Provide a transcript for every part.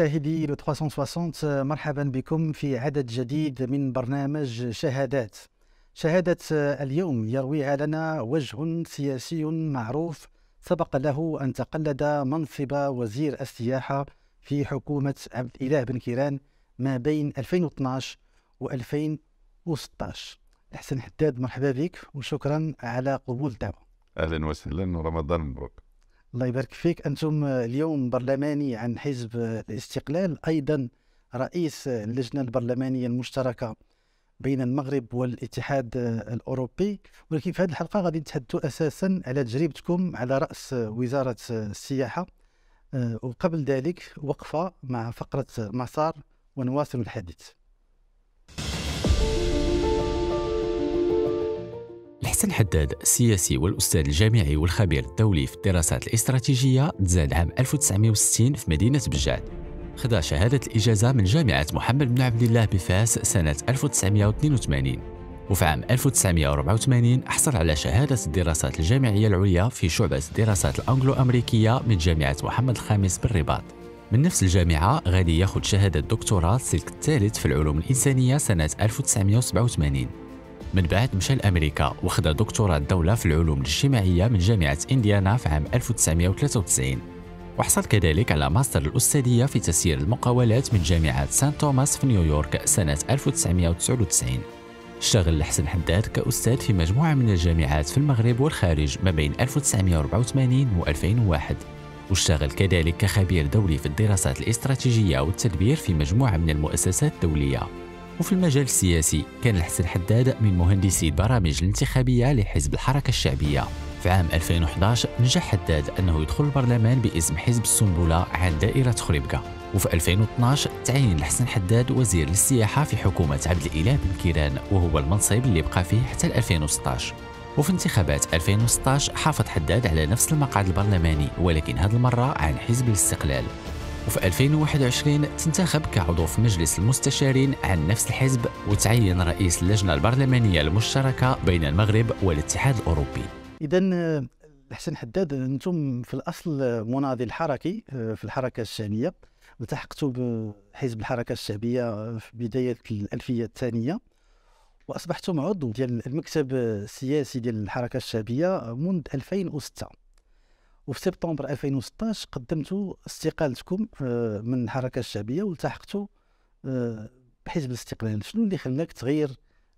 مشاهدي لو 360 مرحبا بكم في عدد جديد من برنامج شهادات. شهادة اليوم يروي لنا وجه سياسي معروف سبق له أن تقلد منصب وزير السياحة في حكومة عبد الإله بن كيران ما بين 2012 و 2016. أحسن حداد مرحبا بك وشكرا على قبول الدعوة. أهلا وسهلا ورمضان مبروك. الله يبارك فيك انتم اليوم برلماني عن حزب الاستقلال ايضا رئيس اللجنه البرلمانيه المشتركه بين المغرب والاتحاد الاوروبي ولكن في هذه الحلقه غادي نتحدثوا اساسا على تجربتكم على راس وزاره السياحه آه، وقبل ذلك وقفه مع فقره مسار ونواصل الحديث حسن حداد السياسي والأستاذ الجامعي والخبير الدولي في الدراسات الاستراتيجية تزاد عام 1960 في مدينة بجات خدا شهادة الإجازة من جامعة محمد بن عبد الله بفاس سنة 1982 وفي عام 1984 حصل على شهادة الدراسات الجامعية العليا في شعبة الدراسات الأنجلو أمريكية من جامعة محمد الخامس بالرباط من نفس الجامعة غادي ياخذ شهادة دكتوراه سلك الثالث في العلوم الإنسانية سنة 1987 من بعد مشى لأمريكا وخدا دكتوراه الدولة في العلوم الاجتماعية من جامعة إنديانا في عام 1993 وحصل كذلك على ماستر الأستاذية في تسيير المقاولات من جامعة سان توماس في نيويورك سنة 1999 اشتغل لحسن حداد كأستاذ في مجموعة من الجامعات في المغرب والخارج ما بين 1984 و 2001 واشتغل كذلك كخبير دولي في الدراسات الاستراتيجية والتدبير في مجموعة من المؤسسات الدولية وفي المجال السياسي كان الحسن حداد من مهندسي البرامج الانتخابية لحزب الحركة الشعبية في عام 2011 نجح حداد أنه يدخل البرلمان باسم حزب السنبلة عن دائرة خريبكة وفي 2012 تعين الحسن حداد وزير للسياحة في حكومة عبد الإله بن كيران وهو المنصب اللي بقى فيه حتى 2016 وفي انتخابات 2016 حافظ حداد على نفس المقعد البرلماني ولكن هذه المرة عن حزب الاستقلال وفي 2021 تنتخب كعضو في مجلس المستشارين عن نفس الحزب وتعين رئيس اللجنة البرلمانية المشتركة بين المغرب والاتحاد الأوروبي إذا آه، حسن حداد أنتم في الأصل آه، مناضل حركي آه، في الحركة الشامية التحقتوا بحزب الحركة الشعبية في بداية الألفية الثانية واصبحتم عضو ديال المكتب السياسي ديال الحركه الشعبيه منذ 2006 وفي سبتمبر 2016 قدمتوا استقالتكم آه، من الحركه الشعبيه والتحقتوا آه، بحزب الاستقلال شنو اللي خلاك تغير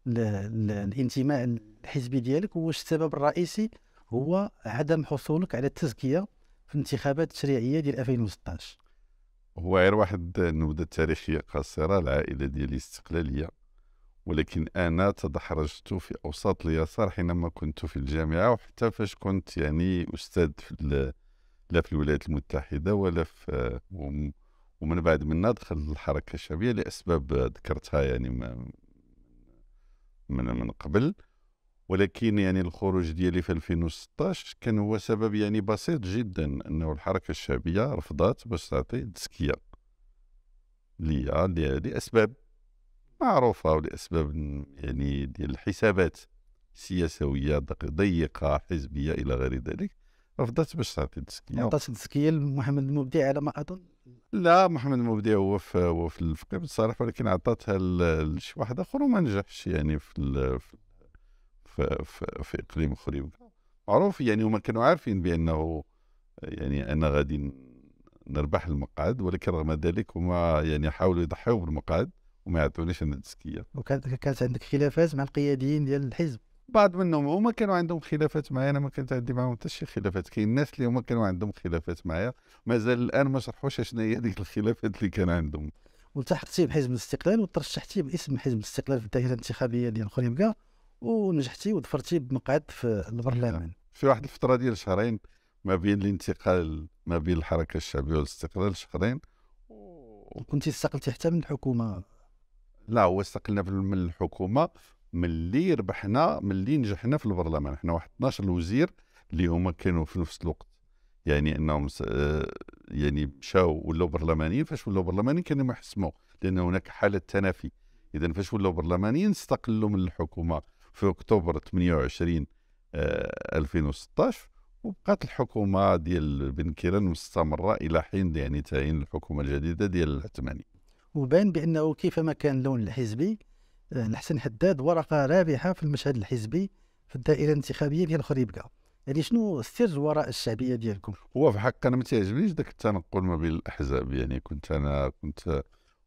الانتماء الحزبي ديالك واش السبب الرئيسي هو عدم حصولك على التزكيه في الانتخابات التشريعيه ديال 2016 هو غير واحد النبذه تاريخيه قصيره العائله ديالي استقلاليه ولكن أنا تدحرجت في أوساط اليسار حينما كنت في الجامعة وحتى فاش كنت يعني أستاذ في لا في الولايات المتحدة ولا في ومن بعد منا دخل الحركة الشعبية لأسباب ذكرتها يعني من من قبل ولكن يعني الخروج ديالي في 2016 كان هو سبب يعني بسيط جدا انه الحركه الشعبيه رفضت باش تعطي تزكيه ليا لاسباب معروفة ولأسباب يعني ديال الحسابات سياسوية ضيقة حزبية إلى غير ذلك رفضت باش تعطي التزكية عطات التزكية لمحمد المبدع على ما أظن لا محمد المبدع هو في هو في الفقيه بالصراحة ولكن عطاتها لشي واحد آخر وما نجحش يعني في في, في, في, في إقليم أخر معروف يعني هما كانوا عارفين بأنه يعني أنا غادي نربح المقعد ولكن رغم ذلك هما يعني حاولوا يضحيوا بالمقعد وما يعطونيش انا التزكيه وكانت كانت عندك خلافات مع القياديين ديال الحزب بعض منهم هما كانوا عندهم خلافات معايا انا ما كانت عندي معاهم حتى شي خلافات كاين الناس اللي هما كانوا عندهم خلافات معايا مازال الان ما شرحوش شنو هي ديك الخلافات اللي كان عندهم والتحقتي بحزب الاستقلال وترشحتي باسم حزب الاستقلال في الدائره الانتخابيه ديال خريمكا ونجحتي وظفرتي بمقعد في البرلمان نعم. في واحد الفتره ديال شهرين ما بين الانتقال ما بين الحركه الشعبيه والاستقلال شهرين وكنتي استقلتي حتى من الحكومه لا هو استقلنا من الحكومه ملي ربحنا ملي نجحنا في البرلمان حنا واحد 12 وزير اللي هما كانوا في نفس الوقت يعني انهم آه، يعني مشاو ولاو برلمانيين فاش ولاو برلمانيين كانوا ما يحسموا لان هناك حاله تنافي اذا فاش ولاو برلمانيين استقلوا من الحكومه في اكتوبر 28 2016 آه، وبقات الحكومه ديال بن كيران مستمره الى حين يعني تعيين الحكومه الجديده ديال العثماني وبان بأنه كيفما كان اللون الحزبي آه، الحسن حداد ورقة رابحة في المشهد الحزبي في الدائرة الانتخابية ديال خريبكة يعني شنو السر وراء الشعبية ديالكم؟ هو في حق أنا ما تعجبنيش ذاك التنقل ما بين الأحزاب يعني كنت أنا كنت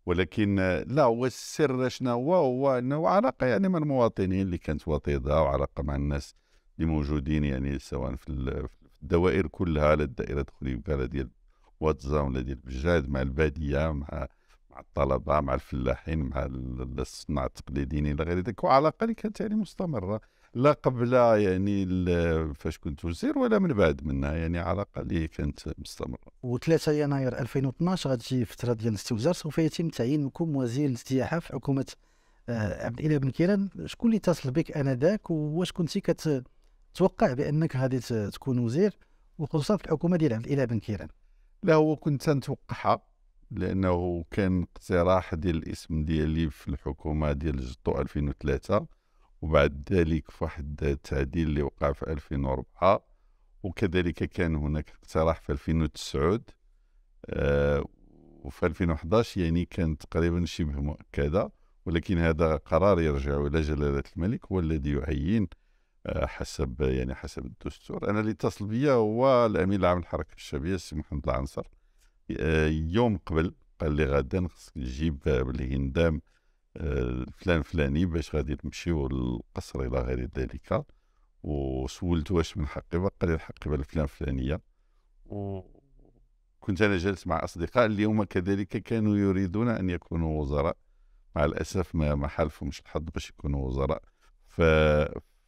ولكن آه، لا هو السر شنو هو هو أنه علاقة يعني مع المواطنين اللي كانت وطيدة وعلاقة مع الناس اللي موجودين يعني سواء في الدوائر كلها لا الدائرة خريبكة لا ديال واتزا ولا ديال بجاد مع البادية مع مع الطلبه مع الفلاحين مع الصناع التقليديين الى غير ذلك وعلاقة اللي كانت يعني مستمره لا قبل يعني فاش كنت وزير ولا من بعد منها يعني علاقة اللي كانت مستمره. و3 يناير 2012 غتجي فترة ديال الاستوزار سوف يتم تعيينكم وزير السياحه في حكومه آه، عبد الاله بن كيران شكون اللي اتصل بك انذاك واش كنتي كتوقع بانك غادي تكون وزير وخصوصا في الحكومه ديال عبد الاله بن كيران؟ لا هو كنت نتوقعها لانه كان اقتراح ديال الاسم ديالي في الحكومه ديال جطو 2003 وبعد ذلك في واحد التعديل اللي وقع في 2004 وكذلك كان هناك اقتراح في 2009 آه وفي 2011 يعني كان تقريبا شبه مؤكده ولكن هذا قرار يرجع الى جلاله الملك هو الذي يعين آه، حسب يعني حسب الدستور انا اللي اتصل بيا هو الامين العام للحركه الشعبيه السي محمد العنصر يوم قبل قال لي غدا خصك تجيب الهندام آه، فلان فلاني باش غادي تمشيو للقصر الى غير ذلك وسولت واش من حقيبه قال لي الحقيبه الفلان فلانيه وكنت انا جالس مع اصدقاء اليوم كذلك كانوا يريدون ان يكونوا وزراء مع الاسف ما ما حالفهمش الحظ باش يكونوا وزراء ف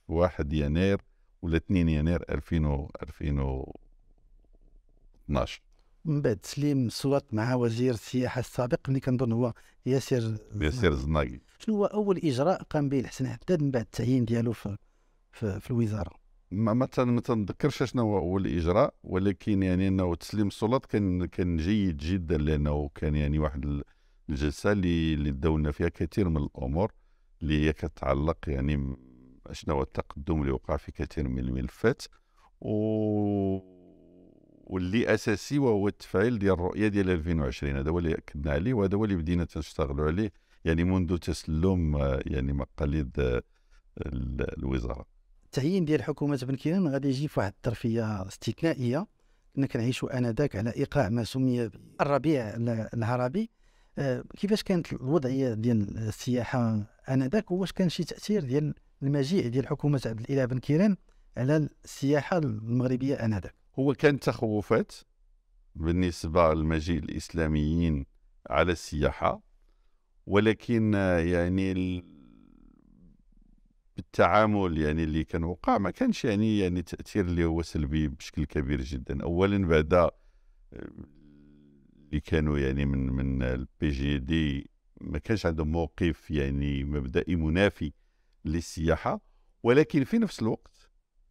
1 يناير ولا 2 يناير 2000 2012 من بعد تسليم السلطات مع وزير السياحه السابق اللي كنظن هو ياسر ياسر الزناقي شنو هو اول اجراء قام به الحسن حداد من بعد التعيين ديالو في, في, في الوزاره ما مثلا ما تنذكرش شنو هو اول اجراء ولكن يعني انه تسليم السلطات كان كان جيد جدا لانه كان يعني واحد الجلسه اللي اللي داولنا فيها كثير من الامور اللي هي كتعلق يعني شنو هو التقدم اللي وقع في كثير من الملفات و واللي اساسي وهو التفعيل ديال الرؤيه ديال 2020 هذا هو اللي اكدنا عليه وهذا هو اللي بدينا تنشتغلوا عليه يعني منذ تسلم آه، يعني مقاليد آه، الوزاره التعيين ديال حكومه بن كيران غادي يجي في واحد الظرفيه استثنائيه كنا كنعيشوا انذاك على ايقاع ما سمي الربيع العربي آه، كيفاش كانت الوضعيه ديال السياحه انذاك واش كان شي تاثير ديال المجيء ديال حكومه عبد الاله بن كيران على السياحه المغربيه انذاك هو كان تخوفات بالنسبة للمجيء الإسلاميين على السياحة ولكن آه، يعني بالتعامل يعني اللي كان وقع ما كانش يعني يعني تأثير اللي هو سلبي بشكل كبير جدا أولا بعد آه، اللي كانوا يعني من من البي جي دي ما كانش عندهم موقف يعني مبدئي منافي للسياحة ولكن في نفس الوقت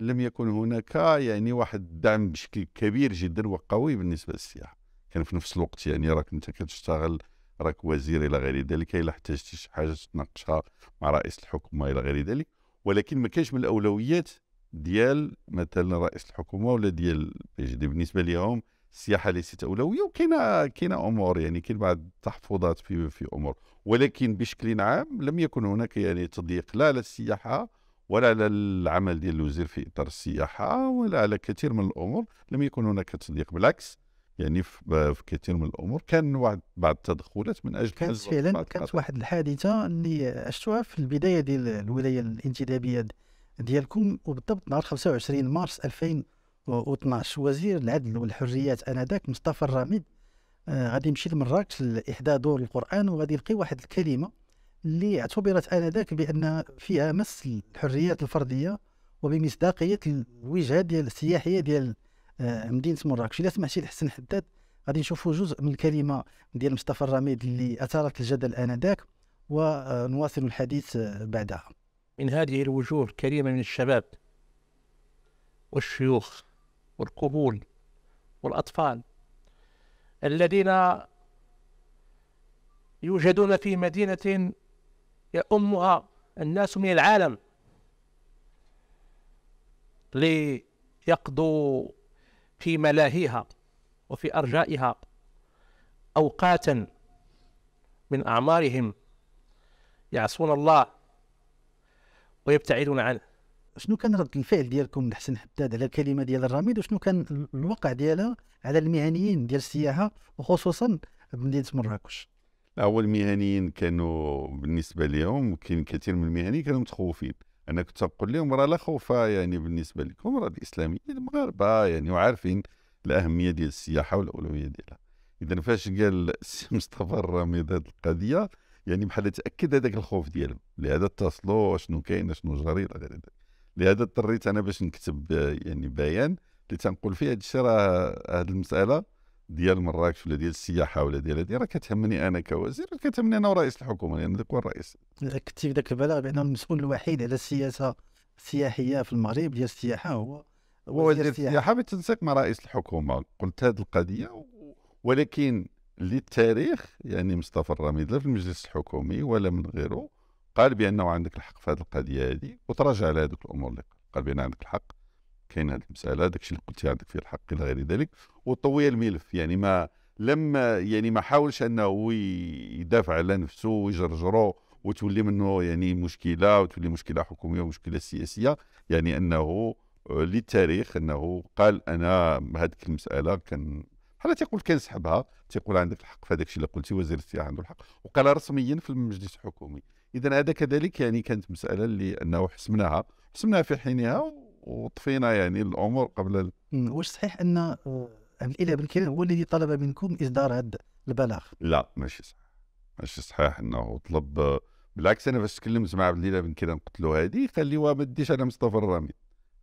لم يكن هناك يعني واحد الدعم بشكل كبير جدا وقوي بالنسبه للسياحه كان في نفس الوقت يعني راك انت كتشتغل راك وزير الى غير ذلك الا احتجتي شي حاجه تناقشها مع رئيس الحكومه الى غير ذلك ولكن ما كانش من الاولويات ديال مثلا رئيس الحكومه ولا ديال دي بالنسبه لهم السياحه ليست اولويه وكاينه كاينه امور يعني كاين بعض التحفظات في في امور ولكن بشكل عام لم يكن هناك يعني تضييق لا على السياحه ولا على العمل ديال الوزير في اطار السياحه ولا على كثير من الامور لم يكن هناك تصديق بالعكس يعني في كثير من الامور كان واحد بعض التدخلات من اجل كانت فعلا كانت واحد الحادثه اللي عشتوها في البدايه ديال الولايه الانتدابيه ديالكم وبالضبط نهار 25 مارس 2012 وزير العدل والحريات انذاك مصطفى الرامد آه غادي يمشي لمراكش لاحدى دور القران وغادي يلقي واحد الكلمه اللي اعتبرت انذاك بان فيها مس الحريات الفرديه وبمصداقيه الوجهه ديال السياحيه ديال آه، مدينه مراكش الا سمحتي لحسن حداد غادي نشوفوا جزء من الكلمه ديال مصطفى الرميد اللي اثارت الجدل انذاك ونواصل الحديث بعدها من هذه الوجوه الكريمه من الشباب والشيوخ والقبول والاطفال الذين يوجدون في مدينه يأمها الناس من العالم ليقضوا في ملاهيها وفي أرجائها أوقاتا من أعمارهم يعصون الله ويبتعدون عنه شنو كان رد الفعل ديالكم لحسن حداد على الكلمه ديال الرميد وشنو كان الوقع ديالها على المعنيين ديال السياحه وخصوصا بمدينه مراكش هو المهنيين كانوا بالنسبه لهم كاين كثير من المهنيين كانوا متخوفين انا كنت نقول لهم راه لا خوف يعني بالنسبه لكم راه الاسلاميين المغاربه يعني وعارفين الاهميه ديال السياحه والاولويه ديالها اذا فاش قال السي مصطفى الرميد هذه القضيه يعني بحال تاكد هذاك الخوف ديالهم لهذا اتصلوا شنو كاين شنو جرى لهذا اضطريت انا باش نكتب يعني بيان اللي تنقول فيه هذا الشيء راه هذه المساله ديال مراكش ولا ديال السياحه ولا ديال هذه راه كتهمني انا كوزير كتهمني انا ورئيس الحكومه لان ذاك هو الرئيس كنتي في ذاك البلاغ بان المسؤول الوحيد على السياسه السياحيه في المغرب ديال السياحه هو هو وزير السياحه بالتنسيق مع رئيس الحكومه قلت هذه القضيه ولكن للتاريخ يعني مصطفى الرميد لا في المجلس الحكومي ولا من غيره قال بانه عندك الحق في هذه القضيه هذه وتراجع على هذوك الامور اللي قال بان عندك الحق كاين هذه المساله داكشي اللي قلتي عندك فيه الحق الى غير ذلك وطوي الملف يعني ما لما يعني ما حاولش انه يدافع على نفسه ويجرجره وتولي منه يعني مشكله وتولي مشكله حكوميه ومشكله سياسيه يعني انه للتاريخ انه قال انا هذيك المساله كان بحال تيقول كنسحبها تيقول عندك الحق في هذاك الشيء اللي قلتي وزير السياحه عنده الحق وقال رسميا في المجلس الحكومي اذا هذا كذلك يعني كانت مساله اللي انه حسمناها حسمناها في حينها وطفينا يعني الامور قبل واش صحيح ان آه، الإله بن كيران هو الذي طلب منكم اصدار هذا البلاغ لا ماشي صحيح ماشي صحيح انه طلب بالعكس انا فاش تكلمت مع عبد الاله بن كيران قلت له هذه قال لي ما ديش على مصطفى الرميد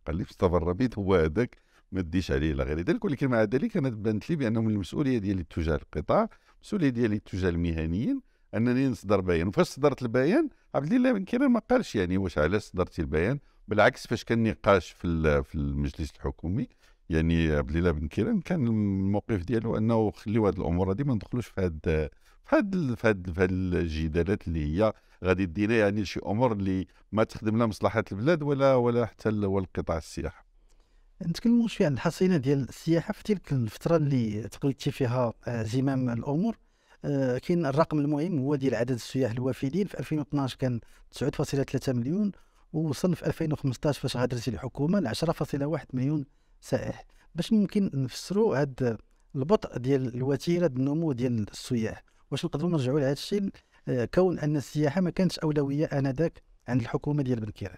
قال لي مصطفى الرميد هو هذاك ما ديش عليه الى غير ذلك ولكن مع ذلك انا بانت لي من المسؤوليه ديالي تجاه القطاع المسؤوليه ديالي تجاه المهنيين انني نصدر بيان وفاش صدرت البيان عبد الاله بن كيران ما قالش يعني واش علاش صدرتي البيان بالعكس فاش كان نقاش في في المجلس الحكومي يعني عبد بن كيران كان الموقف ديالو انه خليوا هذه الامور هذه ما ندخلوش في هذا في هاد في هاد في هاد الجدالات اللي هي غادي دينا يعني شي امور اللي ما تخدم لا مصلحه البلاد ولا ولا حتى ولا القطاع السياحه نتكلموا شويه عن الحصيله ديال السياحه في تلك الفتره اللي تقلدتي فيها آه، زمام الامور آه، كاين الرقم المهم هو ديال عدد السياح الوافدين في 2012 كان 9.3 مليون ووصل في 2015 فاش غادرت الحكومه ل 10.1 مليون سائح باش ممكن نفسروا هاد البطء ديال الوتيره النمو ديال السياح واش نقدروا نرجعوا لهذا الشيء آه، كون ان السياحه ما كانتش اولويه انذاك عند الحكومه ديال بن كيران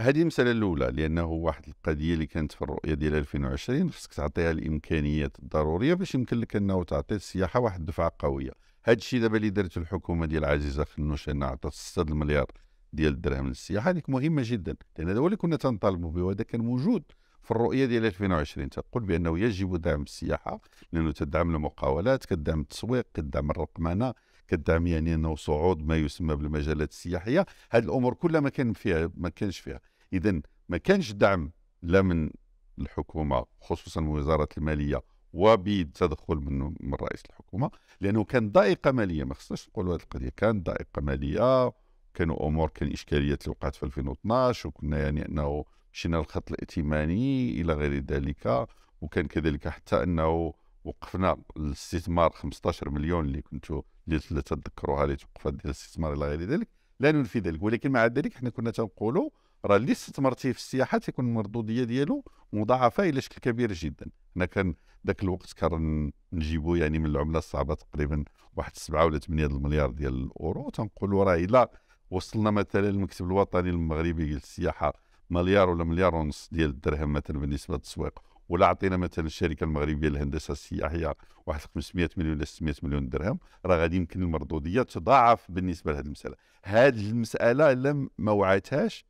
هذه المساله الاولى لانه واحد القضيه اللي كانت في الرؤيه ديال 2020 خصك تعطيها الامكانيات الضروريه باش يمكن لك انه تعطي السياحه واحد الدفعه قويه هذا الشيء دابا اللي دارته الحكومه ديال عزيزه خنوش انها عطات 6 المليار ديال الدرهم للسياحه هذيك مهمه جدا لان هذا هو اللي كنا تنطالبوا به وهذا كان موجود في الرؤيه ديال 2020 تقول بانه يجب دعم السياحه لانه تدعم المقاولات كدعم التسويق كدعم الرقمنه كدعم يعني انه صعود ما يسمى بالمجالات السياحيه هذه الامور كلها ما كان فيها ما كانش فيها اذا ما كانش دعم لا من الحكومه خصوصا من وزاره الماليه وبتدخل من من رئيس الحكومه لانه كان ضائقه ماليه ما خصناش نقولوا هذه القضيه كان ضائقه ماليه كانوا امور كان اشكاليات اللي وقعت في 2012 وكنا يعني انه مشينا الخط الائتماني الى غير ذلك وكان كذلك حتى انه وقفنا الاستثمار 15 مليون اللي كنتوا اللي تذكروها اللي توقفت ديال الاستثمار الى غير ذلك لا ننفي ذلك ولكن مع ذلك حنا كنا تنقولوا راه اللي استثمرتيه في السياحه تيكون المردوديه ديالو مضاعفه الى شكل كبير جدا حنا كان ذاك الوقت كان نجيبو يعني من العمله الصعبه تقريبا واحد 7 ولا 8 المليار ديال الاورو تنقولوا راه الا وصلنا مثلا المكتب الوطني المغربي للسياحه مليار ولا مليار ونص ديال الدرهم مثلا بالنسبه للتسويق ولا عطينا مثلا الشركه المغربيه للهندسه السياحيه واحد 500 مليون ولا 600 مليون درهم راه غادي يمكن المردوديه تضاعف بالنسبه لهذه المساله هذه المساله لم ما وعاتهاش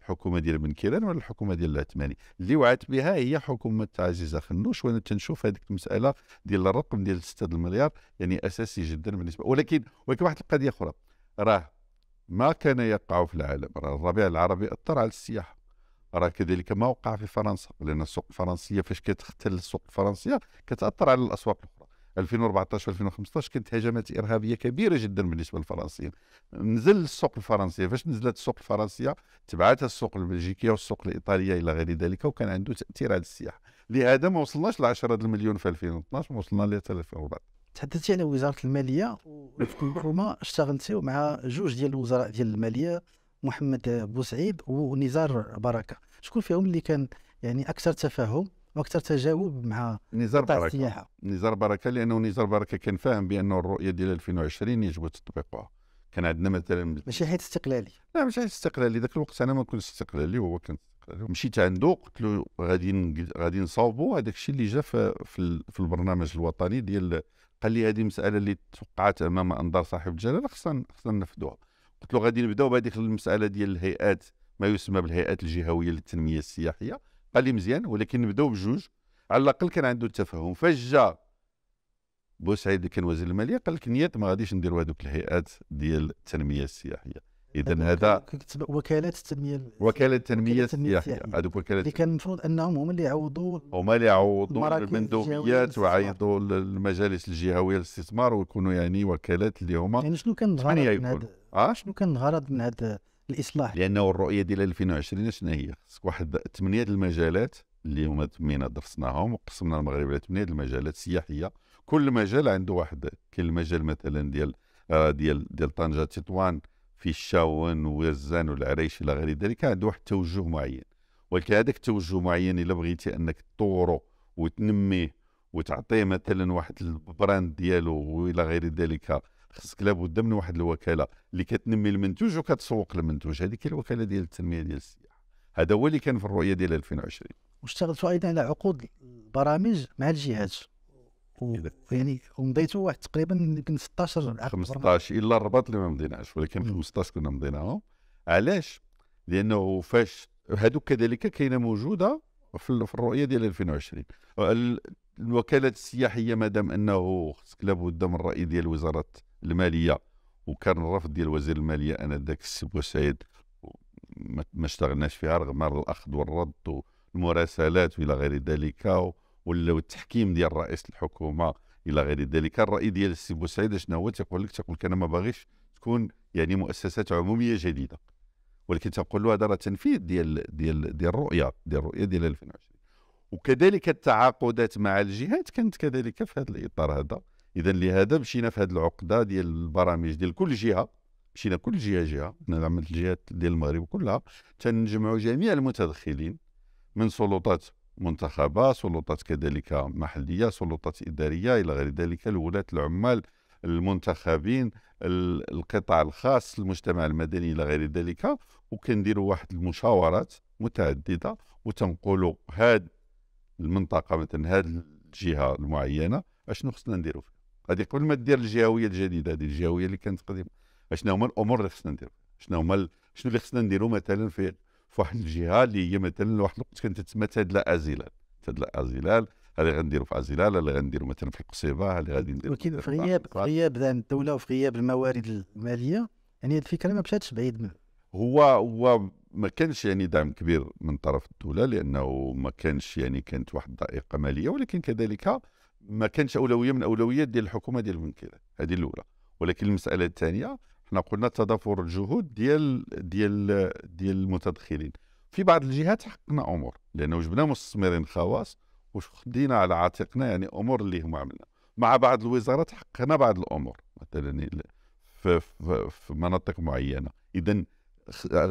الحكومه ديال بن كيران ولا الحكومه ديال العثماني اللي وعات بها هي حكومه عزيزه خنوش وانا تنشوف هذيك المساله ديال الرقم ديال 6 المليار يعني اساسي جدا بالنسبه ولكن ولكن واحد القضيه اخرى راه ما كان يقع في العالم الربيع العربي أثر على السياحة راه كذلك ما وقع في فرنسا لأن السوق الفرنسية فاش كتختل السوق الفرنسية كتأثر على الأسواق الأخرى 2014 و 2015 كانت هجمات ارهابيه كبيره جدا بالنسبه للفرنسيين نزل السوق الفرنسيه فاش نزلت السوق الفرنسيه تبعتها السوق البلجيكيه والسوق الايطاليه الى غير ذلك وكان عنده تاثير على السياحه لهذا ما وصلناش ل 10 المليون في 2012 ما وصلنا ل 3000 وبعد تحدثتي يعني على وزاره الماليه وفي الحكومه اشتغلتي مع جوج ديال الوزراء ديال الماليه محمد بوسعيد ونزار بركه شكون فيهم اللي كان يعني اكثر تفاهم واكثر تجاوب مع نزار بركه السياحه نزار بركه لانه نزار بركه كان فاهم بانه الرؤيه ديال 2020 يجب تطبيقها كان عندنا مثلا ماشي حيت استقلالي لا ماشي حيت استقلالي ذاك الوقت انا ما كنت استقلالي وهو كان مشيت عنده قلت له غادي غادي نصاوبوا هذاك الشيء اللي جا في, في البرنامج الوطني ديال قال لي هذه مساله اللي توقعت امام انظار صاحب الجلاله خصنا خصنا نفذوها قلت له غادي نبداو بهذيك المساله ديال الهيئات ما يسمى بالهيئات الجهويه للتنميه السياحيه قال لي مزيان ولكن نبداو بجوج على الاقل كان عنده التفاهم فاش جا بوسعيد اللي كان وزير الماليه قال لك نيت ما غاديش نديروا هذوك الهيئات ديال التنميه السياحيه اذا هذا وكالات التنميه وكاله التنميه السياحيه هذوك وكاله اللي كان المفروض انهم هما اللي يعوضوا هما اللي يعوضوا المندوبيات ويعيضوا المجالس الجهويه للاستثمار ويكونوا يعني وكالات اللي هما يعني شنو كان الغرض من هذا آه؟ شنو كان الغرض من هذا الاصلاح لانه الرؤيه ديال 2020 شنو هي خصك واحد ثمانيه المجالات اللي هما تمينا درسناهم وقسمنا المغرب على ثمانيه المجالات السياحيه كل مجال عنده واحد كاين المجال مثلا ديال آه، ديال ديال طنجه تطوان في الشاون ويرزان والعريش الى غير ذلك عنده واحد التوجه معين ولكن هذاك التوجه معين الا بغيتي انك تطوره وتنميه وتعطيه مثلا واحد البراند ديالو والى غير ذلك خصك لابد من واحد الوكاله اللي كتنمي المنتوج وكتسوق المنتوج هذيك الوكاله ديال التنميه ديال السياحه هذا هو اللي كان في الرؤيه ديال 2020 واشتغلتوا ايضا على عقود البرامج مع الجهات يعني ومضيتو واحد تقريبا يمكن 16 عام 15 الا الرباط اللي ما مضيناش ولكن 15 كنا مضيناهم علاش؟ لانه فاش هادو كذلك كاينه موجوده في الرؤيه ديال 2020 الوكالات السياحيه مادام انه خصك لابد من الراي ديال وزاره الماليه وكان الرفض ديال وزير الماليه انا ذاك السي بوسعيد ما اشتغلناش فيها رغم الاخذ والرد والمراسلات والى غير ذلك والتحكيم ديال رئيس الحكومه الى غير ذلك الراي ديال السي بوسعيد شنو هو تيقول لك تيقول لك انا ما باغيش تكون يعني مؤسسات عموميه جديده ولكن تقول له هذا راه تنفيذ ديال ديال ديال الرؤيه ديال الرؤيه ديال 2020 وكذلك التعاقدات مع الجهات كانت كذلك في هذا الاطار هذا اذا لهذا مشينا في هذه العقده ديال البرامج ديال كل جهه مشينا كل جهه جهه انا عملت الجهات ديال المغرب كلها تنجمعوا جميع المتدخلين من سلطات منتخبة سلطات كذلك محلية سلطات إدارية إلى غير ذلك الولاة العمال المنتخبين القطاع الخاص المجتمع المدني إلى غير ذلك وكنديروا واحد المشاورات متعددة وتنقولوا هاد المنطقة مثلا هاد الجهة المعينة اشنو خصنا نديروا هادي قبل ما دير الجهويه الجديده هذه الجهويه اللي كانت قديمه اشنو هما الامور اللي خصنا نديروا شنو هما شنو اللي خصنا نديروا مثلا في فواحد الجهه اللي هي مثلا واحد الوقت كانت تسمى تادلا ازيلال تادلا ازيلال هذا غنديروا في ازيلال هذا غنديروا مثلا في القصيبه هذا غادي نديروا ولكن في غياب في غياب الدوله وفي غياب الموارد الماليه يعني هذه الفكره ما مشاتش بعيد منه هو هو ما كانش يعني دعم كبير من طرف الدوله لانه ما كانش يعني كانت واحد الضائقه ماليه ولكن كذلك ما كانش اولويه من اولويات ديال الحكومه ديال بن هذه الاولى ولكن المساله الثانيه احنا قلنا تضافر الجهود ديال ديال ديال المتدخلين في بعض الجهات حققنا امور لانه جبنا مستثمرين خواص وخدينا على عاتقنا يعني امور اللي هما عملنا مع بعض الوزارات حققنا بعض الامور مثلا في, في, في مناطق معينه اذا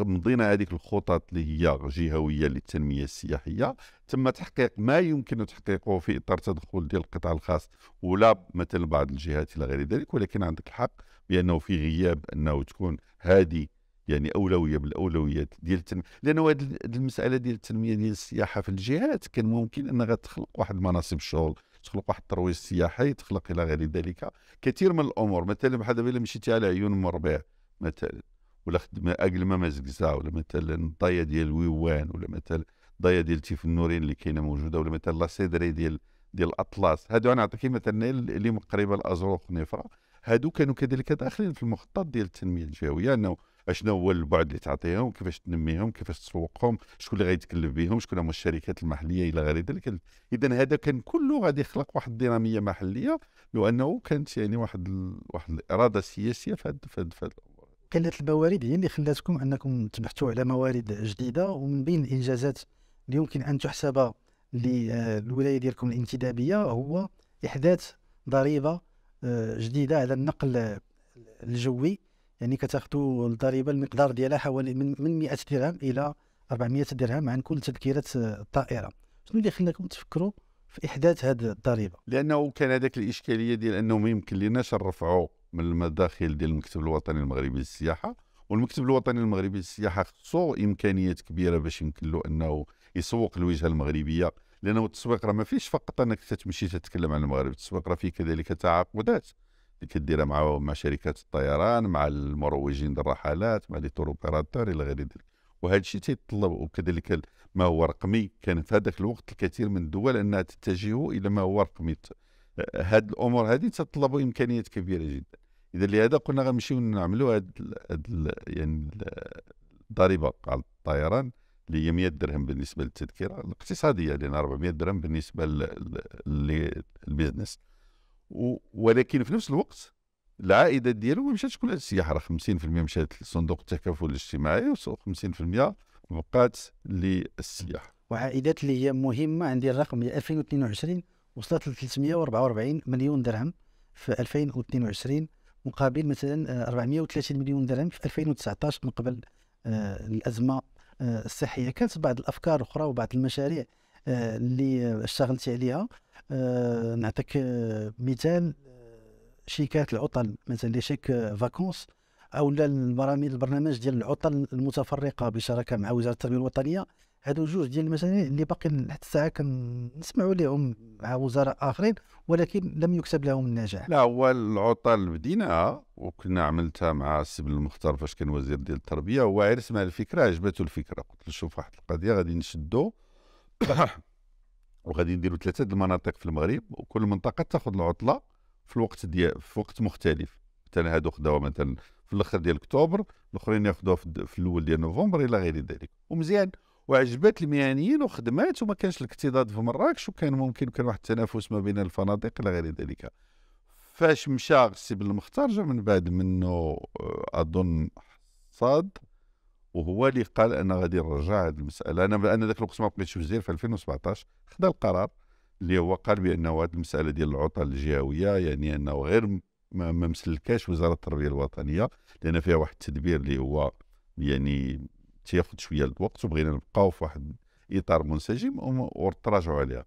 مضينا هذيك الخطط اللي هي جهويه للتنميه السياحيه تم تحقيق ما يمكن تحقيقه في اطار تدخل ديال القطاع الخاص ولا مثلا بعض الجهات الى غير ذلك ولكن عندك الحق بانه في غياب انه تكون هذه يعني اولويه من الاولويات ديال التنميه لانه هذه المساله ديال التنميه ديال السياحه في الجهات كان ممكن انها تخلق واحد مناصب الشغل تخلق واحد الترويج السياحي تخلق الى غير ذلك كثير من الامور مثلا بحال دابا الا مشيتي على عيون مربيع مثلا ولا خدمه ما مزكزه ولا مثلا الضايه ديال الويوان ولا مثلا الضايه ديال تيف النورين اللي كاينه موجوده ولا مثلا لا سيدري ديال ديال الاطلس هادو انا نعطيك مثلا اللي مقربه لازروق نيفرا هادو كانوا كذلك داخلين في المخطط ديال التنميه الجهويه انه اشنو هو البعد اللي تعطيهم كيفاش تنميهم كيفاش تسوقهم شكون اللي غيتكلف بهم شكون هما الشركات المحليه الى غير ذلك اذا هذا كان كله غادي يخلق واحد الديناميه محليه لو انه كانت يعني واحد ال... واحد الاراده سياسيه في هذا في هذا قله الموارد هي اللي خلاتكم انكم تبحثوا على موارد جديده ومن بين الانجازات اللي يمكن ان تحسب للولايه آه، ديالكم الانتدابيه هو احداث ضريبه جديده على النقل الجوي يعني كتاخذوا الضريبه المقدار ديالها حوالي من من 100 درهم الى 400 درهم عن كل تذكره الطائره شنو اللي خلاكم تفكروا في احداث هذه الضريبه لانه كان هذاك الاشكاليه ديال انه ما يمكن لناش نرفعوا من المداخل ديال المكتب الوطني المغربي للسياحه والمكتب الوطني المغربي للسياحه خصو امكانيات كبيره باش يمكن له انه يسوق الوجهه المغربيه لانه التسويق راه ما فيش فقط انك تمشي تتكلم عن المغرب التسويق راه فيه كذلك تعاقدات اللي كديرها مع مع شركات الطيران مع المروجين للرحلات مع لي تور اوبيراتور الى غير ذلك وهذا الشيء تيتطلب وكذلك ما هو رقمي كان في هذاك الوقت الكثير من الدول انها تتجه الى ما هو رقمي هاد الامور هذه تتطلب امكانيات كبيره جدا اذا لهذا قلنا غنمشيو نعملوا هاد يعني الضريبه على الطيران اللي هي 100 درهم بالنسبه للتذكره الاقتصاديه لان 400 درهم بالنسبه للبيزنس ولكن في نفس الوقت العائدات ديالو ما مشاتش كلها للسياحه راه 50% مشات لصندوق التكافل الاجتماعي و50% بقات للسياحه وعائدات اللي هي مهمه عندي الرقم 2022 وصلت ل 344 مليون درهم في 2022 مقابل مثلا 430 مليون درهم في 2019 من قبل آه، الازمه الصحيه كانت بعض الافكار اخرى وبعض المشاريع آه، اللي اشتغلت عليها آه، نعطيك آه، مثال شيكات العطل مثلا لي شيك فاكونس او البرامج البرنامج ديال العطل المتفرقه بشراكه مع وزاره التربيه الوطنيه هادو جوج ديال المسائل اللي باقي حتى الساعه كنسمعوا لهم مع وزراء اخرين ولكن لم يكسب لهم النجاح لا هو العطل بديناها وكنا عملتها مع السي بن المختار فاش كان وزير ديال التربيه هو عرس مع الفكره عجبته الفكره قلت له شوف واحد القضيه غادي نشدو وغادي نديروا ثلاثه ديال المناطق في المغرب وكل منطقه تاخذ العطله في الوقت ديال في وقت مختلف مثلا هادو خداوها مثلا في الاخر ديال اكتوبر الاخرين ياخذوها في الاول ديال نوفمبر الى غير ذلك ومزيان وعجبات المهنيين وخدمات وما كانش الاكتضاد في مراكش وكان ممكن كان واحد التنافس ما بين الفنادق الى غير ذلك فاش مشى السي بن المختار جا من بعد منه آه، اظن صاد وهو اللي قال انا غادي نرجع هذه المساله انا انا ذاك الوقت ما بقيتش وزير في 2017 خدا القرار اللي هو قال بانه هذه المساله ديال العطل الجهويه يعني انه غير ما مسلكاش وزاره التربيه الوطنيه لان فيها واحد التدبير اللي هو يعني تياخذ شويه الوقت وبغينا نبقاو في واحد اطار منسجم ونتراجعوا عليها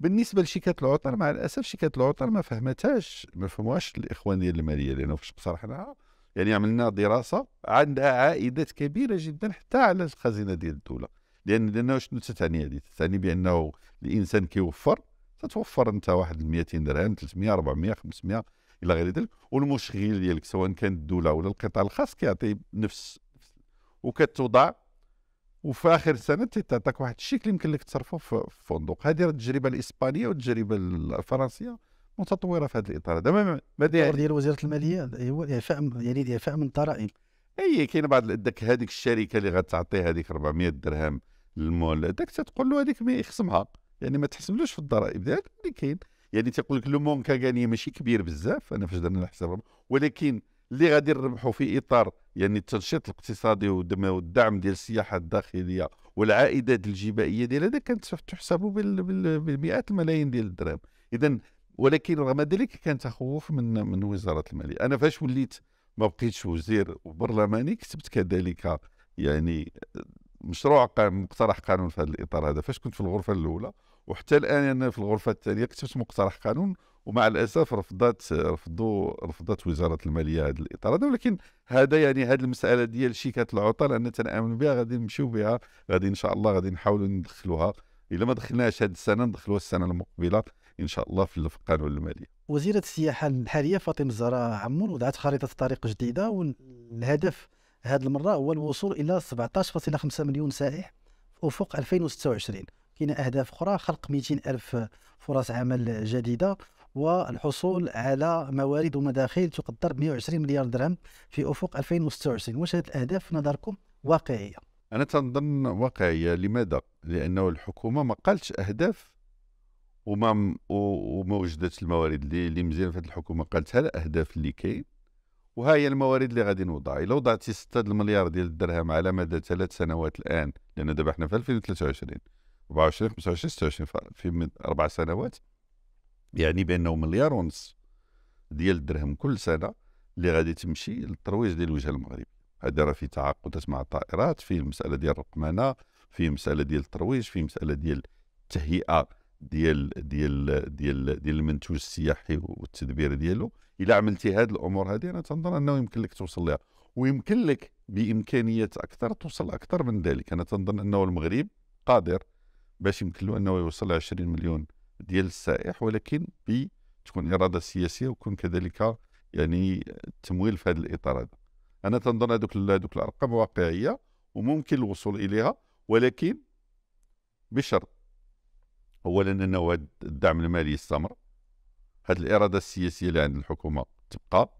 بالنسبه لشركات العطر مع الاسف شركات العطر ما فهمتهاش ما فهموهاش الاخوان ديال الماليه لانه فاش اقترحناها يعني عملنا دراسه عندها عائدات كبيره جدا حتى على الخزينه ديال الدوله لان لانه شنو تتعني هذه تتعني بانه الانسان كيوفر تتوفر انت واحد 200 درهم 300 400 500 الى غير ذلك والمشغل ديالك سواء كانت الدوله ولا القطاع الخاص كيعطي نفس وكتوضع وفي اخر سنه تيعطيك واحد الشكل يمكن لك تصرفه في الفندق هذه التجربه الاسبانيه والتجربه الفرنسيه متطوره في هذا الاطار هذا ما ديال ديال وزاره الماليه هو الاعفاء يعني الاعفاء من الضرائب اي كاين بعض داك هذيك الشركه اللي غتعطي هذيك 400 درهم للمول داك تتقول له هذيك ما يخصمها يعني ما تحسبلوش في الضرائب ديالك اللي كاين يعني تيقول لك لو مونكا كاغاني ماشي كبير بزاف انا فاش درنا الحساب ولكن اللي غادي نربحوا في اطار يعني التنشيط الاقتصادي والدعم ديال السياحه الداخليه والعائدات الجبائيه ديال هذا كانت تحسب بالمئات الملايين ديال الدراهم اذا ولكن رغم ذلك كان تخوف من من وزاره الماليه انا فاش وليت ما بقيتش وزير وبرلماني كتبت كذلك يعني مشروع مقترح قانون في هذا الاطار هذا فاش كنت في الغرفه الاولى وحتى الان انا في الغرفه الثانيه كتبت مقترح قانون ومع الاسف رفضت رفضوا رفضت وزاره الماليه هذا الاطار هذا ولكن هذا يعني هذه المساله ديال شيكات العطل انا تنامن بها غادي نمشيو بها غادي ان شاء الله غادي نحاولوا ندخلوها الا ما دخلناهاش هذه السنه ندخلوها السنه المقبله ان شاء الله في القانون المالي وزيره السياحه الحاليه فاطمه الزهراء عمر وضعت خريطه طريق جديده والهدف هذه المره هو الوصول الى 17.5 مليون سائح في افق 2026 كاين اهداف اخرى خلق 200 الف فرص عمل جديده والحصول على موارد ومداخيل تقدر ب 120 مليار درهم في افق 2026 واش هذه الاهداف في نظركم واقعيه انا تنظن واقعيه لماذا لانه الحكومه ما قالتش اهداف وما وما وجدتش الموارد اللي اللي مزيان في الحكومه قالتها لا اهداف اللي كاين وها هي الموارد اللي غادي نوضع الا وضعتي 6 المليار ديال الدرهم على مدى ثلاث سنوات الان لان دابا حنا في 2023 24 25 26 في اربع سنوات يعني بانه مليار ونص ديال الدرهم كل سنه اللي غادي تمشي للترويج ديال الوجهه المغربي هذا راه في تعاقدات مع الطائرات فيه المساله ديال الرقمنه فيه مساله ديال الترويج فيه مساله ديال التهيئه ديال ديال ديال ديال المنتوج السياحي والتدبير ديالو الى عملتي هذه الامور هذه انا تنظن انه يمكن لك توصل لها ويمكن لك بامكانيات اكثر توصل اكثر من ذلك انا تنظن انه المغرب قادر باش يمكن له انه يوصل 20 مليون ديال السائح ولكن بتكون اراده سياسيه ويكون كذلك يعني التمويل في هذا الاطار هذا انا تنظن هذوك هذوك الارقام واقعيه وممكن الوصول اليها ولكن بشرط اولا انه الدعم المالي يستمر هذه الاراده السياسيه اللي عند الحكومه تبقى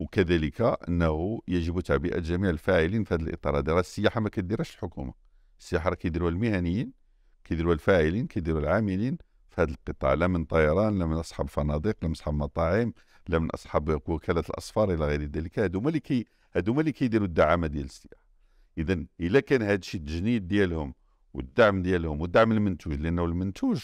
وكذلك انه يجب تعبئه جميع الفاعلين في هذا الاطار هذا راه السياحه ما كديرهاش الحكومه السياحه راه كيديروها المهنيين كيديروا الفاعلين كيديروا العاملين في هذا القطاع لا من طيران لا من اصحاب فنادق لا من اصحاب مطاعم لا من اصحاب وكاله الاسفار الى غير ذلك هادو اللي كي هذوما اللي كيديروا الدعامه ديال السياحه اذا الا كان هذا الشيء التجنيد ديالهم والدعم ديالهم والدعم المنتوج لانه المنتوج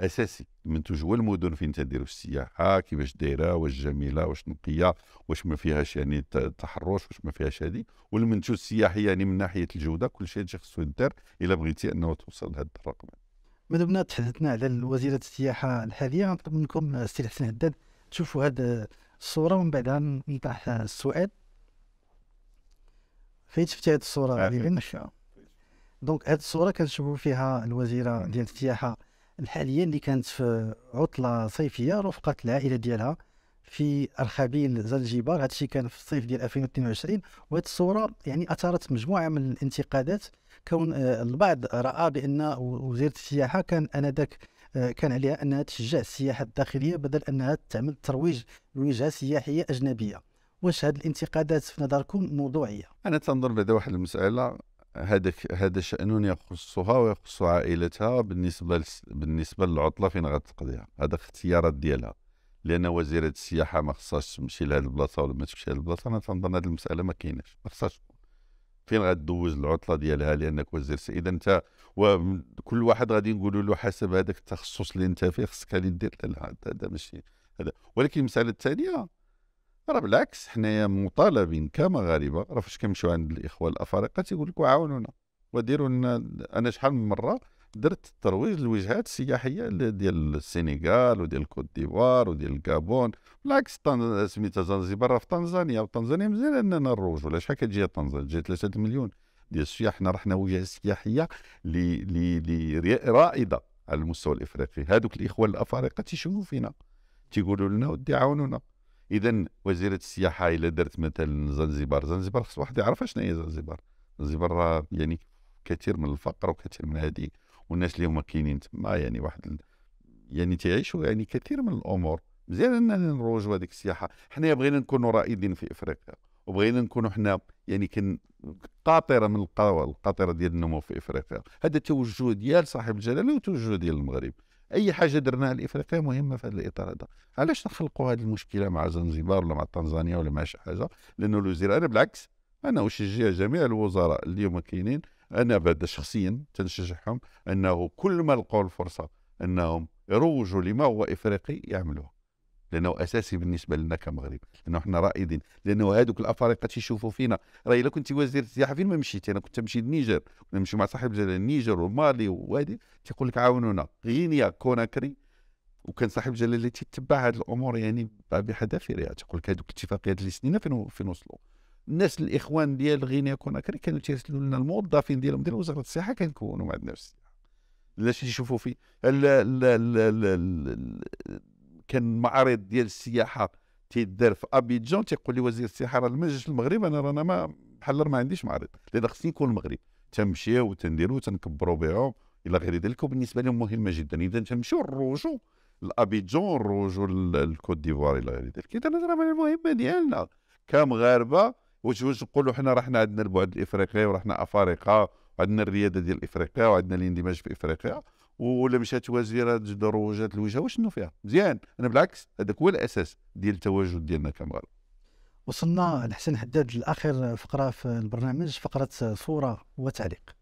اساسي من تجوى المدن فين تديروا في السياحه كيفاش دايره واش جميله واش نقيه واش ما فيهاش يعني تحرش واش ما فيهاش هذه والمنتوج السياحي يعني من ناحيه الجوده كل شيء خصو يدار الا بغيتي انه توصل لهذا الرقم دمنا تحدثنا على وزيره السياحه الحاليه نطلب منكم السي حسين هداد تشوفوا هذه الصوره ومن بعدها نطرح السؤال فين شفتي هذه الصوره آه. آه. دونك هذه الصوره كنشوفوا فيها الوزيره ديال السياحه الحاليه اللي كانت في عطله صيفيه رفقت العائله ديالها في ارخبيل زنجبار الشيء كان في الصيف ديال 2022 وهاد الصوره يعني اثارت مجموعه من الانتقادات كون آه، البعض راى بان وزيره السياحه كان انذاك آه، كان عليها انها تشجع السياحه الداخليه بدل انها تعمل ترويج لوجهه سياحيه اجنبيه واش هاد الانتقادات في نظركم موضوعيه انا تنظر بعدا واحد المساله هذاك هذا شأن يخصها ويخص عائلتها بالنسبة بالنسبة للعطلة فين غتقضيها هذا اختيارات ديالها لأن وزيرة السياحة ما خصهاش تمشي لهاد البلاصة ولا ما تمشي لهاد البلاصة أنا تنظن هاد المسألة ما كايناش ما خصهاش فين غدوز العطله ديالها لانك وزير اذا انت وكل واحد غادي نقولوا له حسب هذاك التخصص اللي انت فيه خصك غادي دير لا هذا ماشي هذا ولكن المساله الثانيه راه بالعكس حنايا مطالبين كمغاربه راه فاش كنمشيو عند الاخوه الافارقه تيقول لك عاونونا وديروا لنا انا شحال من مره درت ترويج للوجهات السياحيه ديال السنغال وديال الكوت ديفوار وديال الكابون بالعكس سميتها زنزبار في تنزانيا وتنزانيا مزيان اننا نروج ولا شحال كتجي تنزانيا جات 3 مليون ديال السياح حنا رحنا وجهه سياحيه لي لي لي رائده على المستوى الافريقي هذوك الاخوه الافارقه تيشوفوا فينا تيقولوا لنا ودي عاونونا اذا وزيره السياحه الا درت مثلا زنزبار زنزبار خص واحد يعرف شنو هي زنزبار زنزبار يعني كثير من الفقر وكثير من هذه والناس اللي هما كاينين تما يعني واحد يعني تعيشوا يعني كثير من الامور مزيان اننا نروجوا هذيك السياحه حنايا بغينا نكونوا رائدين في افريقيا وبغينا نكونوا حنا يعني كن قاطره من القاطره ديال النمو في افريقيا هذا توجه ديال صاحب الجلاله وتوجه ديال المغرب اي حاجه درناها لافريقيا مهمه في هذا الاطار هذا علاش نخلقوا هذه المشكله مع زنجبار ولا مع تنزانيا ولا مع شي حاجه لانه الوزير انا بالعكس انا اشجع جميع الوزراء اللي هما كاينين انا بعد شخصيا تنشجعهم انه كل ما لقوا الفرصه انهم يروجوا لما هو افريقي يعملوه لانه اساسي بالنسبه لنا كمغرب لانه حنا رائدين لانه هذوك الافارقه تيشوفوا فينا راه الا كنت وزير السياحه فين ما مشيت انا كنت نمشي للنيجر نمشي مع صاحب جلاله النيجر ومالي وهادي تيقول لك عاونونا غينيا كوناكري وكان صاحب جلاله اللي تيتبع هذه الامور يعني بحذافيرها تيقول لك هذوك الاتفاقيات اللي سنينا فين فين وصلوا الناس الاخوان ديال غينيا كوناكري كانوا تيرسلوا لنا الموظفين ديالهم ديال وزاره الصحه كنكونوا مع الناس لا تيشوفوا في كان معرض ديال السياحه تيدار في ابيجان تيقول لي وزير السياحه راه جاش المغرب انا رانا ما بحال ما عنديش معرض لان خصني نكون المغرب تنمشيو وتنديرو تنكبروا بهم الى غير ذلك وبالنسبه لهم مهمه جدا اذا تنمشيو نروجو لابيجان نروجو للكوت ديفوار الى غير ذلك اذا راه المهمه ديالنا كمغاربه واش واش نقولوا حنا راه حنا عندنا البعد الافريقي وراه حنا افارقه وعندنا الرياده ديال افريقيا وعندنا الاندماج في افريقيا ولا مشات وزيره دروجات الوجهه وشنو فيها مزيان انا بالعكس هذاك هو الاساس ديال التواجد ديالنا كمغرب وصلنا لحسن حداد لاخر فقره في البرنامج فقره صوره وتعليق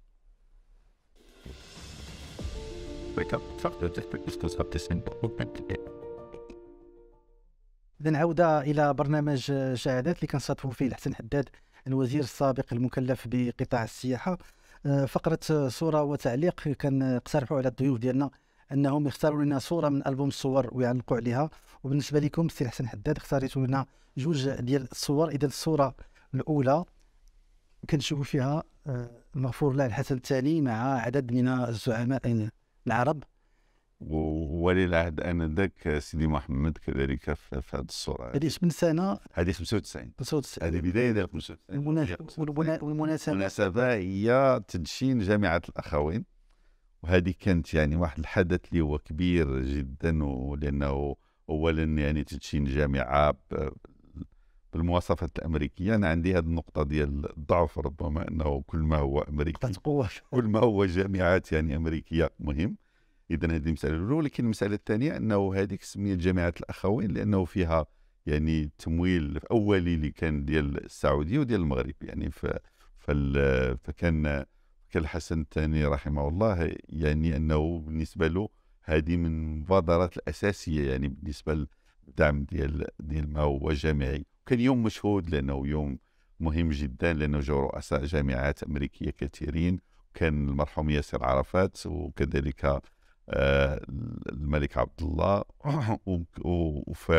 إذا عودة إلى برنامج شهادات اللي كنستضيفوا فيه الحسن حداد الوزير السابق المكلف بقطاع السياحة فقره صوره وتعليق اقترحوا على الضيوف ديالنا انهم يختاروا لنا صوره من البوم الصور ويعلقوا عليها وبالنسبه لكم سي حسن حداد اختاريتوا لنا جوج ديال الصور اذا الصوره الاولى كنشوفوا فيها المغفور آه، الله الحسن الثاني مع عدد من الزعماء العرب ولي العهد انذاك سيدي محمد كذلك في هذه الصوره هذه من سنه هذه 95 95 هذه بدايه ديال 95 والمناسبه المناسبه هي تدشين جامعه الاخوين وهذه كانت يعني واحد الحدث اللي هو كبير جدا ولانه اولا يعني تدشين جامعه بالمواصفات الامريكيه انا عندي هذه النقطه ديال الضعف ربما انه كل ما هو امريكي كل ما هو جامعات يعني امريكيه مهم اذا هذه المساله الاولى ولكن المساله الثانيه انه هذيك سميت جامعه الاخوين لانه فيها يعني تمويل اولي اللي كان ديال السعوديه وديال المغرب يعني ف فال فكان كالحسن الثاني رحمه الله يعني انه بالنسبه له هذه من المبادرات الاساسيه يعني بالنسبه للدعم ديال ديال ما هو جامعي كان يوم مشهود لانه يوم مهم جدا لانه جاء رؤساء جامعات امريكيه كثيرين كان المرحوم ياسر عرفات وكذلك آه، الملك عبد الله وف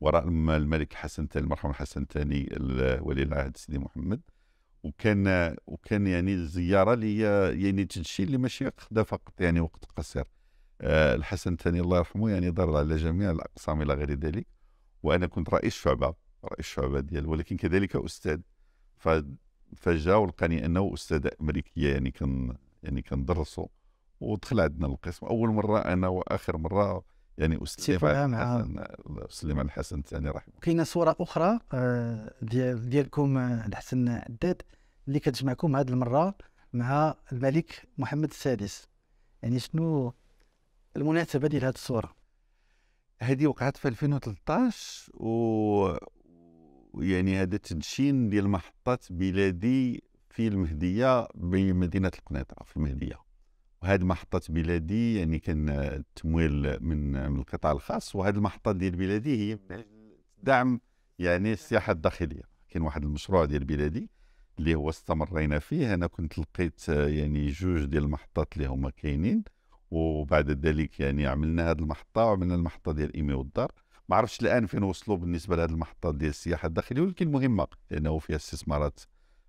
وراء الملك حسن الثاني المرحوم حسن الثاني ولي العهد سيدي محمد وكان وكان يعني الزياره اللي يعني تشي اللي ماشي خدا فقط يعني وقت قصير آه، الحسن الثاني الله يرحمه يعني ضر على جميع الاقسام الى غير ذلك وانا كنت رئيس شعبه رئيس شعبه ديال ولكن كذلك استاذ فجاء ولقاني انه استاذه امريكيه يعني كان يعني كندرسوا ودخل عندنا القسم اول مره انا واخر مره يعني استلم مع سليمان الحسن الثاني رحمه كاينه صوره اخرى آه، ديال ديالكم الحسن آه، عداد اللي كتجمعكم هذه المره مع الملك محمد السادس يعني شنو المناسبه ديال هذه الصوره هذه وقعت في 2013 و ويعني هذا تدشين ديال محطات بلادي في المهديه بمدينه القنيطره في المهديه وهذه المحطة بلادي يعني كان التمويل من من القطاع الخاص وهذه المحطة ديال بلادي هي دعم يعني السياحة الداخلية كان واحد المشروع ديال بلادي اللي هو استمرينا فيه انا كنت لقيت يعني جوج ديال المحطات اللي هما كاينين وبعد ذلك يعني عملنا هذه المحطه وعملنا المحطه ديال ايمي والدار ما عرفتش الان فين وصلوا بالنسبه لهذه المحطه ديال السياحه الداخليه ولكن مهمه لانه فيها استثمارات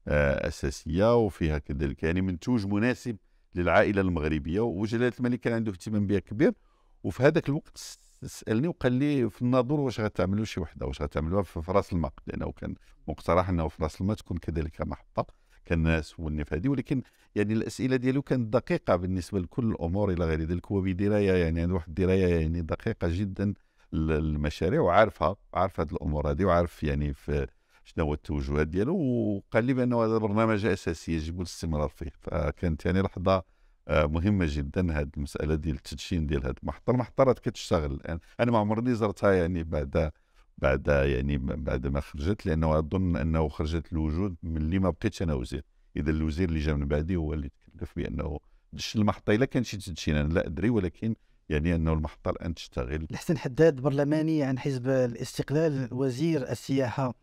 آه، اساسيه وفيها كذلك يعني منتوج مناسب للعائله المغربيه وجلاله الملك كان عنده اهتمام بها كبير وفي هذاك الوقت سالني وقال لي في الناظور واش غتعملوا شي وحده واش غتعملوها في راس الماء لانه كان مقترح انه في راس الماء تكون كذلك محطه كان الناس في هذه ولكن يعني الاسئله ديالو كانت دقيقه بالنسبه لكل الامور الى غير ذلك هو بدرايه يعني عنده يعني واحد الدرايه يعني دقيقه جدا للمشاريع وعارفها عارف هذه الامور هذه وعارف يعني في شنو هو التوجهات ديالو وقال لي بانه هذا برنامج اساسي يجب الاستمرار فيه فكانت يعني لحظه آه، مهمه جدا هذه المساله ديال التدشين ديال هذه المحطه المحطه راه كتشتغل الان انا ما عمرني زرتها يعني بعد بعد يعني بعد ما خرجت لانه اظن انه خرجت الوجود ملي ما بقيتش انا وزير اذا الوزير اللي جا من بعدي هو اللي تكلف بانه دش المحطه الا كان شي تدشين انا لا ادري ولكن يعني انه المحطه الان تشتغل الحسن حداد برلماني عن حزب الاستقلال وزير السياحه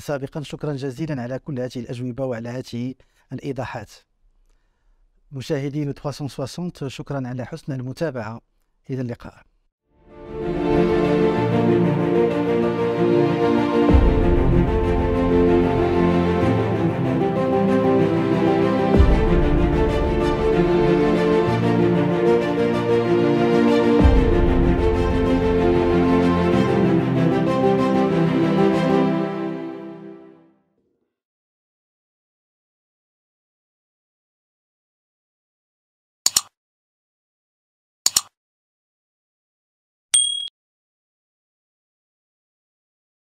سابقا شكرا جزيلا على كل هذه الأجوبة وعلى هذه الإيضاحات مشاهدين 360 شكرا على حسن المتابعة إلى اللقاء